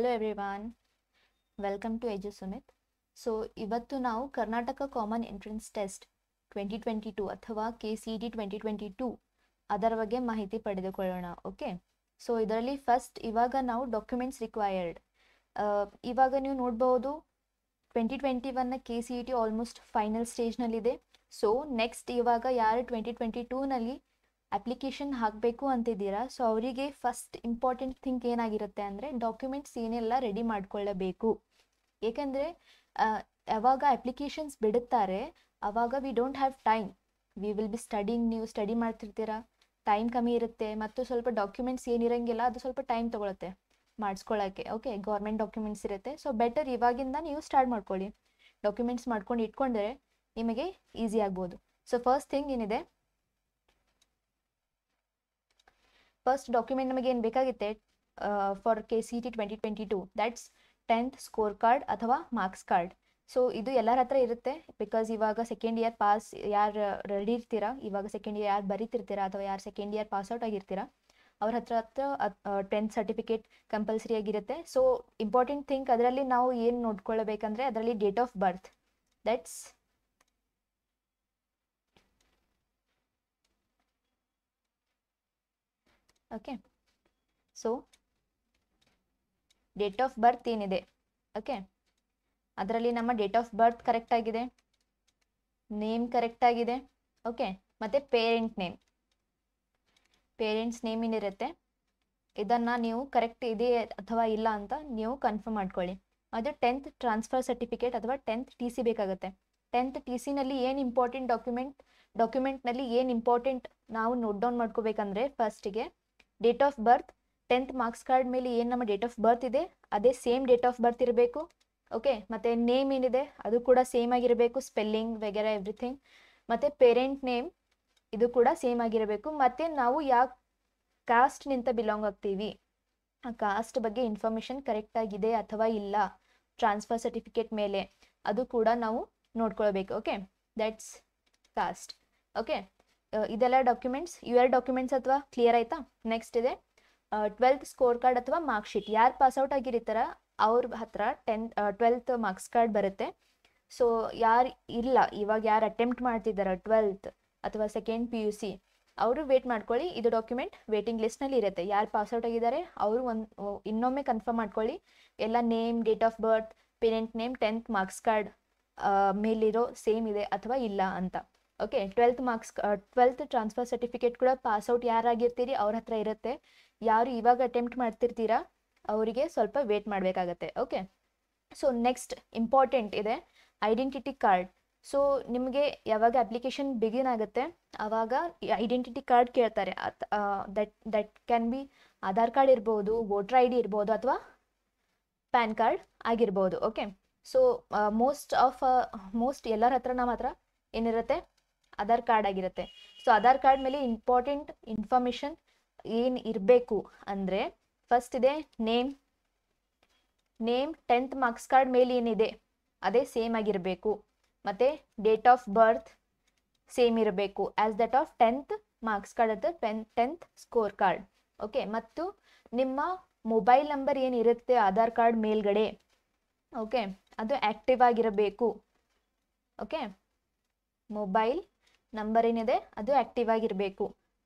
hello everyone welcome to Edu Sumit so ಇವತ್ತು ನಾವು Karnataka common entrance test twenty twenty two ಅಥವಾ K C D twenty twenty two ಅದರ ಬಗ್ಗೆ ಮಾಹಿತಿ ಪಡೆದುಕೊಳ್ಳೋಣ ಓಕೆ ಸೊ ಇದರಲ್ಲಿ ಫಸ್ಟ್ ಇವಾಗ ನಾವು ಡಾಕ್ಯುಮೆಂಟ್ಸ್ ರಿಕ್ವೈರ್ಡ್ ಇವಾಗ ನೀವು ನೋಡ್ಬೋದು ಟ್ವೆಂಟಿ ಟ್ವೆಂಟಿ ಒನ್ನ K C E T almost final ಸ್ಟೇಜ್ನಲ್ಲಿದೆ ಸೊ ನೆಕ್ಸ್ಟ್ ಇವಾಗ ಯಾರು ಟ್ವೆಂಟಿ ಟ್ವೆಂಟಿ ಟೂನಲ್ಲಿ ಅಪ್ಲಿಕೇಶನ್ ಹಾಕಬೇಕು ಅಂತಿದ್ದೀರಾ ಸೊ ಅವರಿಗೆ ಫಸ್ಟ್ ಇಂಪಾರ್ಟೆಂಟ್ ಥಿಂಕ್ ಏನಾಗಿರುತ್ತೆ ಅಂದರೆ ಡಾಕ್ಯುಮೆಂಟ್ಸ್ ಏನೆಲ್ಲ ರೆಡಿ ಮಾಡಿಕೊಳ್ಳಬೇಕು ಏಕೆಂದರೆ ಯಾವಾಗ ಅಪ್ಲಿಕೇಶನ್ಸ್ ಬಿಡುತ್ತಾರೆ ಆವಾಗ we don't have time we will be studying ನೀವು ಸ್ಟಡಿ ಮಾಡ್ತಿರ್ತೀರಾ ಟೈಮ್ ಕಮ್ಮಿ ಇರುತ್ತೆ ಮತ್ತು ಸ್ವಲ್ಪ ಡಾಕ್ಯುಮೆಂಟ್ಸ್ ಏನಿರಂಗಿಲ್ಲ ಅದು ಸ್ವಲ್ಪ ಟೈಮ್ ತೊಗೊಳುತ್ತೆ ಮಾಡಿಸ್ಕೊಳ್ಳೋಕ್ಕೆ ಓಕೆ ಗೌರ್ಮೆಂಟ್ ಡಾಕ್ಯುಮೆಂಟ್ಸ್ ಇರುತ್ತೆ ಸೊ ಬೆಟರ್ ಇವಾಗಿಂದ ನೀವು ಸ್ಟಾರ್ಟ್ ಮಾಡ್ಕೊಳ್ಳಿ ಡಾಕ್ಯುಮೆಂಟ್ಸ್ ಮಾಡ್ಕೊಂಡು ಇಟ್ಕೊಂಡ್ರೆ ನಿಮಗೆ ಈಸಿ ಆಗ್ಬೋದು ಸೊ ಫಸ್ಟ್ ಥಿಂಗ್ ಏನಿದೆ ಫಸ್ಟ್ ಡಾಕ್ಯುಮೆಂಟ್ ನಮಗೆ ಏನು ಬೇಕಾಗುತ್ತೆ for K C T twenty twenty two that's tenth score card ಅಥವಾ ಮಾರ್ಕ್ಸ್ ಕಾರ್ಡ್ ಸೊ ಇದು ಎಲ್ಲರ ಹತ್ರ ಇರುತ್ತೆ ಬಿಕಾಸ್ ಇವಾಗ ಸೆಕೆಂಡ್ ಇಯರ್ ಪಾಸ್ ಯಾರು ರೆಡಿ ಇರ್ತೀರಾ ಇವಾಗ ಸೆಕೆಂಡ್ ಇಯರ್ ಯಾರು ಬರೀತಿರ್ತೀರಾ ಅಥವಾ ಯಾರು ಸೆಕೆಂಡ್ ಇಯರ್ ಪಾಸ್ ಔಟ್ ಆಗಿರ್ತೀರಾ ಅವ್ರ ಹತ್ರ ಹತ್ರ ಟೆಂತ್ ಸರ್ಟಿಫಿಕೇಟ್ ಕಂಪಲ್ಸರಿ ಆಗಿರುತ್ತೆ ಸೊ ಇಂಪಾರ್ಟೆಂಟ್ ಥಿಂಗ್ ಅದರಲ್ಲಿ ನಾವು ಏನು ನೋಡ್ಕೊಳ್ಬೇಕಂದ್ರೆ ಅದರಲ್ಲಿ date of birth that's okay so date of birth ಏನಿದೆ ಓಕೆ ಅದರಲ್ಲಿ ನಮ್ಮ ಡೇಟ್ ಆಫ್ ಬರ್ತ್ ಕರೆಕ್ಟ್ ಆಗಿದೆ ನೇಮ್ ಕರೆಕ್ಟ್ ಆಗಿದೆ ಓಕೆ ಮತ್ತು ಪೇರೆಂಟ್ ನೇಮ್ ಪೇರೆಂಟ್ಸ್ ನೇಮ್ ಏನಿರುತ್ತೆ ಇದನ್ನು ನೀವು ಕರೆಕ್ಟ್ ಇದೆ ಅಥವಾ ಇಲ್ಲ ಅಂತ ನೀವು ಕನ್ಫರ್ಮ್ ಮಾಡ್ಕೊಳ್ಳಿ ಅದು ಟೆಂತ್ ಟ್ರಾನ್ಸ್ಫರ್ ಸರ್ಟಿಫಿಕೇಟ್ ಅಥವಾ ಟೆಂತ್ ಟಿ ಸಿ ಬೇಕಾಗುತ್ತೆ ಟೆಂತ್ ಟಿ ಸಿನಲ್ಲಿ ಏನು ಇಂಪಾರ್ಟೆಂಟ್ ಡಾಕ್ಯುಮೆಂಟ್ ಡಾಕ್ಯುಮೆಂಟ್ನಲ್ಲಿ ಏನು ಇಂಪಾರ್ಟೆಂಟ್ ನಾವು ನೋಟ್ ಡೌನ್ ಮಾಡ್ಕೋಬೇಕಂದ್ರೆ ಫಸ್ಟಿಗೆ date of birth tenth marks card ಮೇಲೆ ಏನು ನಮ್ಮ ಡೇಟ್ ಆಫ್ ಬರ್ತ್ ಇದೆ ಅದೇ ಸೇಮ್ ಡೇಟ್ ಆಫ್ ಬರ್ತ್ ಇರಬೇಕು ಓಕೆ ಮತ್ತು ನೇಮ್ ಏನಿದೆ ಅದು ಕೂಡ ಸೇಮ್ ಆಗಿರಬೇಕು ಸ್ಪೆಲ್ಲಿಂಗ್ ವಗೇರ ಎವ್ರಿಥಿಂಗ್ ಮತ್ತು ಪೇರೆಂಟ್ ನೇಮ್ ಇದು ಕೂಡ ಸೇಮ್ ಆಗಿರಬೇಕು ಮತ್ತು ನಾವು ಯಾವ ಕಾಸ್ಟ್ನಿಂದ ಬಿಲಾಂಗ್ ಆಗ್ತೀವಿ ಆ ಕಾಸ್ಟ್ ಬಗ್ಗೆ ಇನ್ಫಾರ್ಮೇಷನ್ ಕರೆಕ್ಟಾಗಿದೆ ಅಥವಾ ಇಲ್ಲ ಟ್ರಾನ್ಸ್ಫರ್ ಸರ್ಟಿಫಿಕೇಟ್ ಮೇಲೆ ಅದು ಕೂಡ ನಾವು ನೋಡ್ಕೊಳ್ಬೇಕು okay that's caste okay Uh, ಇದೆಲ್ಲ ಡಾಕ್ಯುಮೆಂಟ್ಸ್ ಯು ಎರ್ ಡಾಕ್ಯುಮೆಂಟ್ಸ್ ಅಥವಾ ಕ್ಲಿಯರ್ ಆಯ್ತಾ ನೆಕ್ಸ್ಟ್ ಇದೆ ಟ್ವೆಲ್ತ್ ಸ್ಕೋರ್ ಕಾರ್ಡ್ ಅಥವಾ ಮಾರ್ಕ್ ಶೀಟ್ ಯಾರು ಔಟ್ ಆಗಿರ್ತಾರ ಅವ್ರ ಹತ್ರ ಟೆಂತ್ ಟ್ವೆಲ್ತ್ ಮಾರ್ಕ್ಸ್ ಕಾರ್ಡ್ ಬರುತ್ತೆ ಸೊ ಯಾರು ಇಲ್ಲ ಇವಾಗ ಯಾರು ಅಟೆಂಪ್ಟ್ ಮಾಡ್ತಿದ್ದಾರೆ ಟ್ವೆಲ್ತ್ ಅಥವಾ ಸೆಕೆಂಡ್ ಪಿ ಯು ಸಿ ಅವರು ವೇಟ್ ಮಾಡ್ಕೊಳ್ಳಿ ಇದು ಡಾಕ್ಯುಮೆಂಟ್ ವೇಟಿಂಗ್ ಲಿಸ್ಟ್ನಲ್ಲಿ ಇರುತ್ತೆ ಯಾರು ಪಾಸ್ಔಟ್ ಆಗಿದ್ದಾರೆ ಅವರು ಒಂದು ಇನ್ನೊಮ್ಮೆ ಕನ್ಫರ್ಮ್ ಮಾಡ್ಕೊಳ್ಳಿ ಎಲ್ಲ name date of birth parent name tenth marks card ಮೇಲಿರೋ ಸೇಮ್ ಇದೆ ಅಥವಾ ಇಲ್ಲ ಅಂತ okay twelfth marks twelfth transfer certificate ಕೂಡ ಪಾಸ್ಔಟ್ ಯಾರಾಗಿರ್ತೀರಿ ಅವ್ರ ಹತ್ರ ಇರುತ್ತೆ ಯಾರು ಇವಾಗ ಅಟೆಂಪ್ಟ್ ಮಾಡ್ತಿರ್ತೀರಾ ಅವರಿಗೆ ಸ್ವಲ್ಪ ವೇಟ್ ಮಾಡಬೇಕಾಗತ್ತೆ ಓಕೆ ಸೊ ನೆಕ್ಸ್ಟ್ ಇಂಪಾರ್ಟೆಂಟ್ ಇದೆ ಐಡೆಂಟಿಟಿ ಕಾರ್ಡ್ ಸೊ ನಿಮಗೆ ಯಾವಾಗ ಅಪ್ಲಿಕೇಶನ್ ಬಿಗಿನ್ ಆಗುತ್ತೆ ಆವಾಗ ಐಡೆಂಟಿಟಿ ಕಾರ್ಡ್ ಕೇಳ್ತಾರೆ that that can be Aadhaar card ಇರ್ಬೋದು ವೋಟರ್ ಐ ಡಿ ಇರ್ಬೋದು ಅಥವಾ ಪ್ಯಾನ್ ಕಾರ್ಡ್ ಆಗಿರ್ಬೋದು okay so most of most ಎಲ್ಲರ ಹತ್ರ ನಮ್ಮ ಹತ್ರ ಏನಿರುತ್ತೆ ಆಧಾರ್ ಕಾರ್ಡ್ ಆಗಿರುತ್ತೆ ಸೊ ಆಧಾರ್ ಕಾರ್ಡ್ ಮೇಲೆ ಇಂಪಾರ್ಟೆಂಟ್ ಇನ್ಫಾರ್ಮೇಶನ್ ಏನು ಇರಬೇಕು ಅಂದರೆ ಫಸ್ಟ್ ಇದೆ name name tenth marks card ಮೇಲೆ ಏನಿದೆ ಅದೇ ಸೇಮ್ ಆಗಿರಬೇಕು ಮತ್ತು ಡೇಟ್ ಆಫ್ ಬರ್ತ್ ಸೇಮ್ ಇರಬೇಕು as that of tenth marks card ಅಥವಾ ten tenth score card okay ಮತ್ತು ನಿಮ್ಮ ಮೊಬೈಲ್ ನಂಬರ್ ಏನಿರುತ್ತೆ ಆಧಾರ್ ಕಾರ್ಡ್ ಮೇಲ್ಗಡೆ ಓಕೆ ಅದು ಆ್ಯಕ್ಟಿವ್ ಆಗಿರಬೇಕು ಓಕೆ ಮೊಬೈಲ್ ನಂಬರ್ ಏನಿದೆ ಅದು ಆಕ್ಟಿವ್ ಆಗಿರಬೇಕು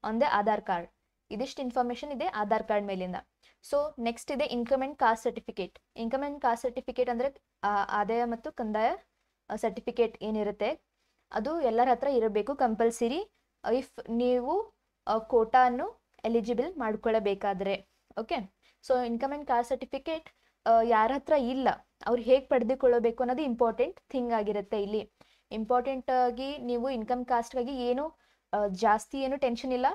ಆನ್ ದ ಆಧಾರ್ ಕಾರ್ಡ್ ಇದಿಷ್ಟು ಇನ್ಫಾರ್ಮೇಷನ್ ಇದೆ ಆಧಾರ್ ಕಾರ್ಡ್ ಮೇಲಿಂದ ಸೊ ನೆಕ್ಸ್ಟ್ ಇದೆ income and caste certificate income and caste certificate ಅಂದರೆ ಆದಾಯ ಮತ್ತು ಕಂದಾಯ ಸರ್ಟಿಫಿಕೇಟ್ ಏನಿರುತ್ತೆ ಅದು ಎಲ್ಲರ ಹತ್ರ ಇರಬೇಕು ಕಂಪಲ್ಸರಿ ಇಫ್ ನೀವು ಕೋಟಾನು ಎಲಿಜಿಬಲ್ ಮಾಡ್ಕೊಳ್ಳಬೇಕಾದ್ರೆ okay so income and caste certificate ಯಾರ ಹತ್ರ ಇಲ್ಲ ಅವ್ರು ಹೇಗೆ ಪಡೆದುಕೊಳ್ಳಬೇಕು ಅನ್ನೋದು ಇಂಪಾರ್ಟೆಂಟ್ ಥಿಂಗ್ ಆಗಿರುತ್ತೆ ಇಲ್ಲಿ ಇಂಪಾರ್ಟೆಂಟ್ ಆಗಿ ನೀವು ಇನ್ಕಮ್ ಕಾಸ್ಟ್ ಆಗಿ ಏನು ಜಾಸ್ತಿ ಏನು ಟೆನ್ಷನ್ ಇಲ್ಲ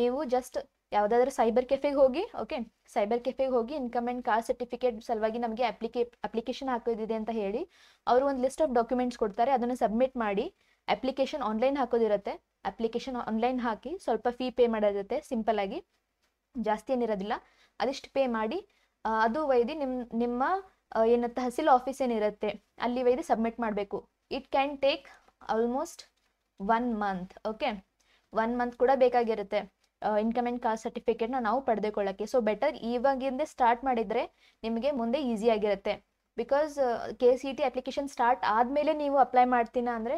ನೀವು ಜಸ್ಟ್ ಯಾವುದಾದ್ರೂ ಸೈಬರ್ ಕೆಫೆಗೆ ಹೋಗಿ ಓಕೆ ಸೈಬರ್ ಕೆಫೆಗೆ ಹೋಗಿ ಇನ್ಕಮ್ ಅಂಡ್ ಕಾಸ್ಟ್ ಸರ್ಟಿಫಿಕೇಟ್ ಸಲುವಾಗಿ ನಮಗೆ ಅಪ್ಲಿಕೇ ಅಪ್ಲಿಕೇಶನ್ ಹಾಕೋದಿದೆ ಅಂತ ಹೇಳಿ ಅವರು ಒಂದು ಲಿಸ್ಟ್ ಆಫ್ ಡಾಕ್ಯುಮೆಂಟ್ಸ್ ಕೊಡ್ತಾರೆ ಅದನ್ನು ಸಬ್ಮಿಟ್ ಮಾಡಿ ಅಪ್ಲಿಕೇಶನ್ ಆನ್ಲೈನ್ ಹಾಕೋದಿರುತ್ತೆ ಅಪ್ಲಿಕೇಶನ್ ಆನ್ಲೈನ್ ಹಾಕಿ ಸ್ವಲ್ಪ ಫೀ ಪೇ ಮಾಡೋದಿರುತ್ತೆ ಸಿಂಪಲ್ ಆಗಿ ಜಾಸ್ತಿ ಏನಿರೋದಿಲ್ಲ ಅದಿಷ್ಟು ಪೇ ಮಾಡಿ ಅದು ಒಯ್ದು ನಿಮ್ಮ ಏನ ತಹಸೀಲ್ ಆಫೀಸ್ ಏನಿರುತ್ತೆ ಅಲ್ಲಿ ಒಯ್ದು ಸಬ್ಮಿಟ್ ಮಾಡಬೇಕು it can take almost one month okay one month ಕೂಡ ಬೇಕಾಗಿರುತ್ತೆ ಇನ್ಕಮ್ ಆ್ಯಂಡ್ ಕಾಸ್ಟ್ ಸರ್ಟಿಫಿಕೇಟ್ನ ನಾವು ಪಡೆದುಕೊಳ್ಳೋಕ್ಕೆ ಸೊ ಬೆಟರ್ ಇವಾಗಿಂದ ಸ್ಟಾರ್ಟ್ ಮಾಡಿದರೆ ನಿಮಗೆ ಮುಂದೆ ಈಸಿ ಆಗಿರುತ್ತೆ because K C T application start ಆದಮೇಲೆ ನೀವು ಅಪ್ಲೈ ಮಾಡ್ತೀನ ಅಂದರೆ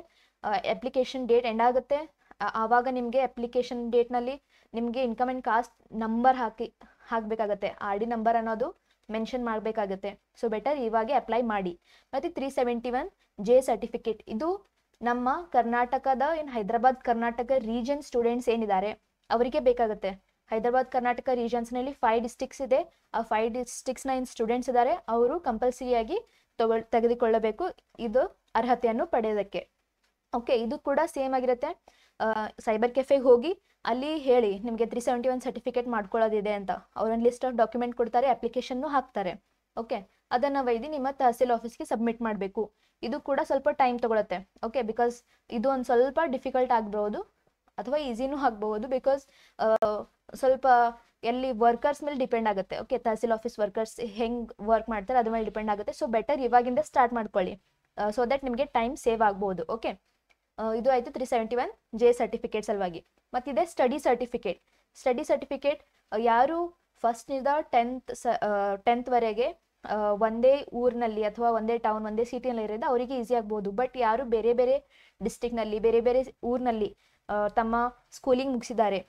ಅಪ್ಲಿಕೇಶನ್ ಡೇಟ್ ಎಂಡ್ ಆಗುತ್ತೆ ಆವಾಗ ನಿಮಗೆ ಅಪ್ಲಿಕೇಶನ್ ಡೇಟ್ನಲ್ಲಿ ನಿಮಗೆ ಇನ್ಕಮ್ ಆ್ಯಂಡ್ ಕಾಸ್ಟ್ ನಂಬರ್ ಹಾಕಿ ಹಾಕಬೇಕಾಗತ್ತೆ ಆರ್ ಡಿ ನಂಬರ್ ಅನ್ನೋದು ಮೆನ್ಷನ್ ಮಾಡಬೇಕಾಗತ್ತೆ ಸೊ ಬೆಟರ್ ಇವಾಗೆ ಅಪ್ಲೈ ಮಾಡಿ ಮತ್ತು three seventy one J certificate ಇದು ನಮ್ಮ ಕರ್ನಾಟಕದ ಏನು ಹೈದರಾಬಾದ್ ಕರ್ನಾಟಕ ರೀಜನ್ ಸ್ಟೂಡೆಂಟ್ಸ್ ಏನಿದ್ದಾರೆ ಅವರಿಗೆ ಬೇಕಾಗುತ್ತೆ ಹೈದರಾಬಾದ್ ಕರ್ನಾಟಕ ರೀಜನ್ಸ್ನಲ್ಲಿ ಫೈವ್ ಡಿಸ್ಟಿಕ್ಸ್ ಇದೆ ಆ ಫೈವ್ ಡಿಸ್ಟಿಕ್ಸ್ನ ಏನು ಸ್ಟೂಡೆಂಟ್ಸ್ ಇದ್ದಾರೆ ಅವರು ಕಂಪಲ್ಸರಿಯಾಗಿ ತಗೊಳ್ ತೆಗೆದುಕೊಳ್ಳಬೇಕು ಇದು ಅರ್ಹತೆಯನ್ನು ಪಡೆಯೋದಕ್ಕೆ ಓಕೆ ಇದು ಕೂಡ ಸೇಮ್ ಆಗಿರುತ್ತೆ ಸೈಬರ್ ಕೆಫೆಗೆ ಹೋಗಿ ಅಲ್ಲಿ ಹೇಳಿ ನಿಮಗೆ ತ್ರೀ ಸೆವೆಂಟಿ ಒನ್ ಸರ್ಟಿಫಿಕೇಟ್ ಮಾಡ್ಕೊಳ್ಳೋದಿದೆ ಅಂತ ಅವರೊಂದು ಲಿಸ್ಟ್ ಆಫ್ ಡಾಕ್ಯುಮೆಂಟ್ ಕೊಡ್ತಾರೆ ಅಪ್ಲಿಕೇಶನ್ನು ಹಾಕ್ತಾರೆ ಓಕೆ ಅದನ್ನು ಒಯ್ದು ನಿಮ್ಮ ತಹಸೀಲ್ ಆಫೀಸ್ಗೆ ಸಬ್ಮಿಟ್ ಮಾಡಬೇಕು ಇದು ಕೂಡ ಸ್ವಲ್ಪ ಟೈಮ್ ತಗೊಳುತ್ತೆ ಓಕೆ ಬಿಕಾಸ್ ಇದು ಒಂದು ಸ್ವಲ್ಪ ಡಿಫಿಕಲ್ಟ್ ಆಗ್ಬೋದು ಅಥವಾ ಈಸಿನೂ ಆಗ್ಬಹುದು ಬಿಕಾಸ್ ಸ್ವಲ್ಪ ಎಲ್ಲಿ ವರ್ಕರ್ಸ್ ಮೇಲೆ ಡಿಪೆಂಡ್ ಆಗುತ್ತೆ ಓಕೆ ತಹಸೀಲ್ ಆಫೀಸ್ ವರ್ಕರ್ಸ್ ಹೆಂಗ್ ವರ್ಕ್ ಮಾಡ್ತಾರೆ ಅದ್ರ ಮೇಲೆ ಡಿಪೆಂಡ್ ಆಗುತ್ತೆ ಸೊ ಬೆಟರ್ ಇವಾಗಿಂದ ಸ್ಟಾರ್ಟ್ ಮಾಡ್ಕೊಳ್ಳಿ ಸೊ ದಟ್ ನಿಮಗೆ ಟೈಮ್ ಸೇವ್ ಆಗ್ಬೋದು ಓಕೆ ಇದು ಆಯಿತು three seventy one J certificate ಸಲುವಾಗಿ ಮತ್ತಿದೆ ಸ್ಟಡಿ ಸರ್ಟಿಫಿಕೇಟ್ ಸ್ಟಡಿ ಸರ್ಟಿಫಿಕೇಟ್ ಯಾರು ಫಸ್ಟ್ನಿಂದ ಟೆಂತ್ ಸ ಟೆಂತ್ವರೆಗೆ ಒಂದೇ ಊರಿನಲ್ಲಿ ಅಥವಾ ಒಂದೇ ಟೌನ್ ಒಂದೇ ಸಿಟಿನಲ್ಲಿ ಇರೋದು ಅವರಿಗೆ ಈಸಿ ಆಗ್ಬೋದು ಬಟ್ ಯಾರು ಬೇರೆ ಬೇರೆ ಡಿಸ್ಟಿಕ್ನಲ್ಲಿ ಬೇರೆ ಬೇರೆ ಊರಿನಲ್ಲಿ ತಮ್ಮ ಸ್ಕೂಲಿಂಗ್ ಮುಗಿಸಿದ್ದಾರೆ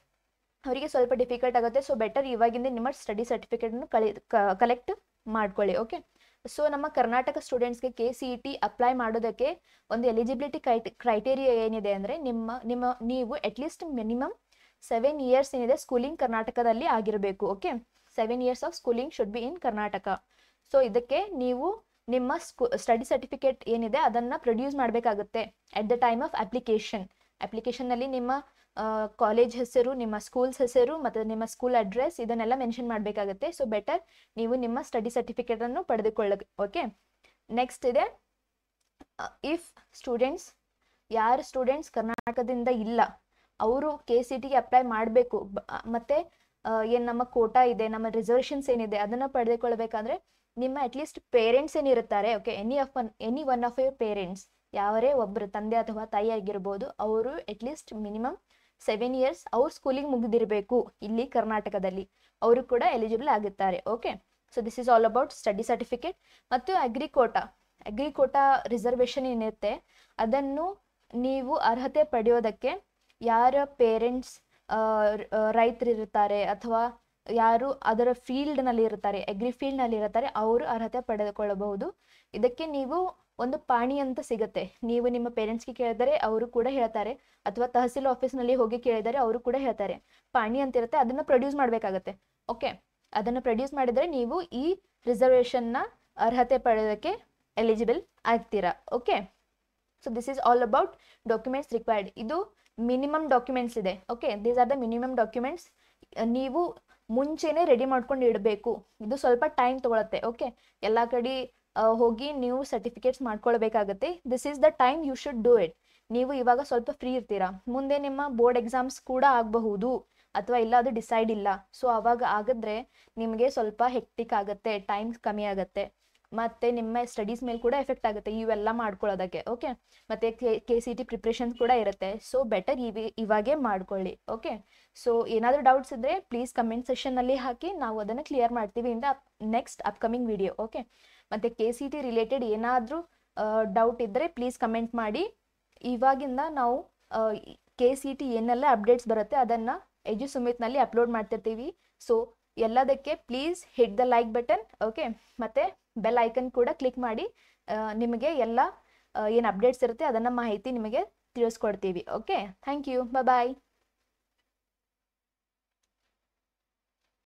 ಅವರಿಗೆ ಸ್ವಲ್ಪ ಡಿಫಿಕಲ್ಟ್ ಆಗುತ್ತೆ ಸೊ ಬೆಟರ್ ಇವಾಗಿಂದ ನಿಮ್ಮ ಸ್ಟಡಿ ಸರ್ಟಿಫಿಕೇಟನ್ನು ಕಲೆ ಕಲೆಕ್ಟ್ ಮಾಡ್ಕೊಳ್ಳಿ ಓಕೆ ಸೊ ನಮ್ಮ ಕರ್ನಾಟಕ ಸ್ಟೂಡೆಂಟ್ಸ್ಗೆ K C E T apply ಮಾಡೋದಕ್ಕೆ ಒಂದು ಎಲಿಜಿಬಿಲಿಟಿ ಕ್ರೈಟೇರಿಯಾ ಏನಿದೆ ಅಂದರೆ ನಿಮ್ಮ ನಿಮ್ಮ ನೀವು ಅಟ್ಲೀಸ್ಟ್ ಮಿನಿಮಮ್ ಸೆವೆನ್ ಇಯರ್ಸ್ ಏನಿದೆ ಸ್ಕೂಲಿಂಗ್ ಕರ್ನಾಟಕದಲ್ಲಿ ಆಗಿರಬೇಕು okay seven years of schooling should be in Karnataka so ಇದಕ್ಕೆ ನೀವು ನಿಮ್ಮ ಸ್ಕೂ ಸ್ಟಡಿ ಸರ್ಟಿಫಿಕೇಟ್ ಏನಿದೆ ಅದನ್ನು ಪ್ರೊಡ್ಯೂಸ್ ಮಾಡಬೇಕಾಗುತ್ತೆ at the time of application ಅಪ್ಲಿಕೇಶನ್ನಲ್ಲಿ ನಿಮ್ಮ ಕಾಲೇಜ್ ಹೆಸರು ನಿಮ್ಮ ಸ್ಕೂಲ್ಸ್ ಹೆಸರು ಮತ್ತು ನಿಮ್ಮ ಸ್ಕೂಲ್ ಅಡ್ರೆಸ್ ಇದನ್ನೆಲ್ಲ ಮೆನ್ಷನ್ ಮಾಡಬೇಕಾಗುತ್ತೆ ಸೊ ಬೆಟರ್ ನೀವು ನಿಮ್ಮ ಸ್ಟಡಿ ಸರ್ಟಿಫಿಕೇಟನ್ನು ಪಡೆದುಕೊಳ್ಳೋಕೆ ಓಕೆ ನೆಕ್ಸ್ಟ್ ಇದೆ ಇಫ್ ಸ್ಟೂಡೆಂಟ್ಸ್ ಯಾರು ಸ್ಟೂಡೆಂಟ್ಸ್ ಕರ್ನಾಟಕದಿಂದ ಇಲ್ಲ ಅವರು ಕೆ ಸಿ ಟಿಗೆ ಅಪ್ಲೈ ಮಾಡಬೇಕು ಮತ್ತು ಏನು ನಮ್ಮ ಕೋಟಾ ಇದೆ ನಮ್ಮ ರಿಸರ್ವೇಷನ್ಸ್ ಏನಿದೆ ಅದನ್ನು ಪಡೆದುಕೊಳ್ಬೇಕಂದ್ರೆ ನಿಮ್ಮ ಅಟ್ಲೀಸ್ಟ್ ಪೇರೆಂಟ್ಸ್ ಏನಿರುತ್ತಾರೆ okay any of one any one of your parents ಯಾವರೇ ಒಬ್ಬರು ತಂದೆ ಅಥವಾ ತಾಯಿ ಆಗಿರ್ಬೋದು ಅವರು ಅಟ್ಲೀಸ್ಟ್ ಮಿನಿಮಮ್ ಸೆವೆನ್ ಇಯರ್ಸ್ ಅವ್ರ ಸ್ಕೂಲಿಗೆ ಮುಗಿದಿರಬೇಕು ಇಲ್ಲಿ ಕರ್ನಾಟಕದಲ್ಲಿ ಅವರು ಕೂಡ ಎಲಿಜಿಬಲ್ ಆಗುತ್ತಾರೆ okay so this is all about study certificate ಮತ್ತು ಅಗ್ರಿಕೋಟಾ ಅಗ್ರಿಕೋಟಾ ರಿಸರ್ವೇಶನ್ ಏನಿರುತ್ತೆ ಅದನ್ನು ನೀವು ಅರ್ಹತೆ ಪಡೆಯೋದಕ್ಕೆ ಯಾರ ಪೇರೆಂಟ್ಸ್ ರೈತರಿರ್ತಾರೆ ಅಥವಾ ಯಾರು ಅದರ ಫೀಲ್ಡ್ನಲ್ಲಿ ಇರ್ತಾರೆ ಅಗ್ರಿ ಫೀಲ್ಡ್ನಲ್ಲಿ ಇರ್ತಾರೆ ಅವರು ಅರ್ಹತೆ ಪಡೆದುಕೊಳ್ಳಬಹುದು ಇದಕ್ಕೆ ನೀವು ಒಂದು ಪಾಣಿ ಅಂತ ಸಿಗುತ್ತೆ ನೀವು ನಿಮ್ಮ ಪೇರೆಂಟ್ಸ್ಗೆ ಕೇಳಿದರೆ ಅವರು ಕೂಡ ಹೇಳ್ತಾರೆ ಅಥವಾ ತಹಸೀಲ್ ಆಫೀಸ್ನಲ್ಲಿ ಹೋಗಿ ಕೇಳಿದರೆ ಅವರು ಕೂಡ ಹೇಳ್ತಾರೆ ಪಾಣಿ ಅಂತ ಇರುತ್ತೆ ಅದನ್ನು ಪ್ರೊಡ್ಯೂಸ್ ಮಾಡಬೇಕಾಗತ್ತೆ ಓಕೆ ಅದನ್ನು ಪ್ರೊಡ್ಯೂಸ್ ಮಾಡಿದರೆ ನೀವು ಈ ರಿಸರ್ವೇಷನ್ನ ಅರ್ಹತೆ ಪಡೆಯೋದಕ್ಕೆ ಎಲಿಜಿಬಲ್ ಆಗ್ತೀರಾ okay so this is all about documents required ಇದು ಮಿನಿಮಮ್ ಡಾಕ್ಯುಮೆಂಟ್ಸ್ ಇದೆ okay these are the minimum documents ನೀವು ಮುಂಚೆನೆ ರೆಡಿ ಮಾಡ್ಕೊಂಡು ಇಡಬೇಕು ಇದು ಸ್ವಲ್ಪ ಟೈಮ್ ತಗೊಳತ್ತೆ ಓಕೆ ಎಲ್ಲ ಕಡೆ ಹೋಗಿ ನೀವು ಸರ್ಟಿಫಿಕೇಟ್ಸ್ ಮಾಡ್ಕೊಳ್ಬೇಕಾಗುತ್ತೆ this is the time you should do it ನೀವು ಇವಾಗ ಸ್ವಲ್ಪ ಫ್ರೀ ಇರ್ತೀರಾ ಮುಂದೆ ನಿಮ್ಮ ಬೋರ್ಡ್ ಎಕ್ಸಾಮ್ಸ್ ಕೂಡ ಆಗಬಹುದು ಅಥವಾ ಇಲ್ಲ ಅದು ಡಿಸೈಡ್ ಇಲ್ಲ ಸೊ ಅವಾಗ ಆಗಿದ್ರೆ ನಿಮಗೆ ಸ್ವಲ್ಪ ಹೆಕ್ಟಿಕ್ ಆಗುತ್ತೆ ಟೈಮ್ ಕಮ್ಮಿ ಆಗುತ್ತೆ ಮತ್ತೆ ನಿಮ್ಮ ಸ್ಟಡೀಸ್ ಮೇಲೆ ಕೂಡ ಎಫೆಕ್ಟ್ ಆಗುತ್ತೆ ಇವೆಲ್ಲ ಮಾಡ್ಕೊಳ್ಳೋದಕ್ಕೆ ಓಕೆ ಮತ್ತೆ ಕೆ ಸಿ ಟಿ ಪ್ರಿಪ್ರೇಷನ್ಸ್ ಕೂಡ ಇರುತ್ತೆ ಸೊ ಬೆಟರ್ ಇವಿ ಇವಾಗೆ ಮಾಡ್ಕೊಳ್ಳಿ ಓಕೆ ಸೊ ಏನಾದರೂ ಡೌಟ್ಸ್ ಇದ್ರೆ ಪ್ಲೀಸ್ ಕಮೆಂಟ್ ನಲ್ಲಿ ಹಾಕಿ ನಾವು ಅದನ್ನು ಕ್ಲಿಯರ್ ಮಾಡ್ತೀವಿ ಇಂದ ನೆಕ್ಸ್ಟ್ ಅಪ್ಕಮಿಂಗ್ ವಿಡಿಯೋ ಓಕೆ ಮತ್ತು ಕೆ ಸಿ ಟಿ ರಿಲೇಟೆಡ್ ಏನಾದರೂ ಡೌಟ್ ಇದ್ದರೆ ಪ್ಲೀಸ್ ಕಮೆಂಟ್ ಮಾಡಿ ಇವಾಗಿಂದ ನಾವು ಕೆ ಸಿ ಟಿ ಏನೆಲ್ಲ ಅಪ್ಡೇಟ್ಸ್ ಬರುತ್ತೆ ಅದನ್ನು ಎಜು ಸುಮಿತ್ನಲ್ಲಿ ಅಪ್ಲೋಡ್ ಮಾಡ್ತಿರ್ತೀವಿ ಸೊ ಎಲ್ಲದಕ್ಕೆ please hit the like button okay ಮತ್ತು ಬೆಲ್ ಐಕನ್ ಕೂಡ ಕ್ಲಿಕ್ ಮಾಡಿ ನಿಮಗೆ ಎಲ್ಲ ಏನು ಅಪ್ಡೇಟ್ಸ್ ಇರುತ್ತೆ ಅದನ್ನು ಮಾಹಿತಿ ನಿಮಗೆ ತಿಳಿಸ್ಕೊಡ್ತೀವಿ ಓಕೆ ಥ್ಯಾಂಕ್ ಯು ಬಾಯ್